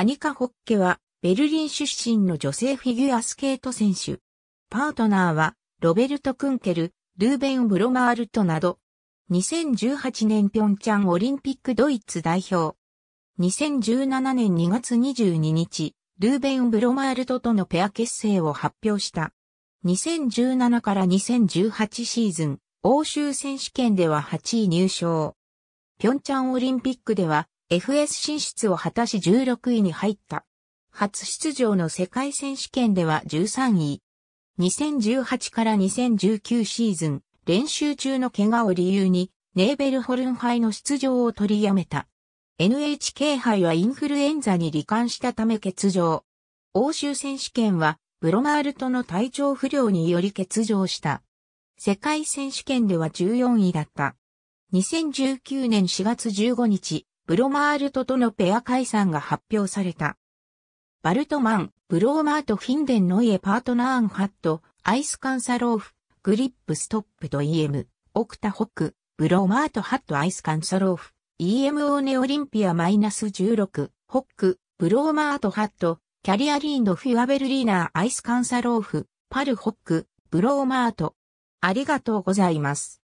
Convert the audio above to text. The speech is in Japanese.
アニカ・ホッケは、ベルリン出身の女性フィギュアスケート選手。パートナーは、ロベルト・クンケル、ルーベン・ブロマールトなど。2018年ピョンチャンオリンピックドイツ代表。2017年2月22日、ルーベン・ブロマールトとのペア結成を発表した。2017から2018シーズン、欧州選手権では8位入賞。ピョンチャンオリンピックでは FS 進出を果たし16位に入った。初出場の世界選手権では13位。2018から2019シーズン、練習中の怪我を理由に、ネーベルホルン杯の出場を取りやめた。NHK 杯はインフルエンザに罹患したため欠場。欧州選手権は、ブロマールとの体調不良により欠場した。世界選手権では14位だった。2019年4月15日、ブロマールトとのペア解散が発表された。バルトマン、ブローマート・フィンデンノイエ、パートナーンハット、アイスカンサローフ、グリップストップと EM、オクタホック、ブローマート・ハット・アイスカンサローフ、EM オーネオリンピアマイナス16、ホック、ブローマート・ハット、キャリアリーンド・フィアベルリーナー・アイスカンサローフ、パル・ホック、ブローマート。ありがとうございます。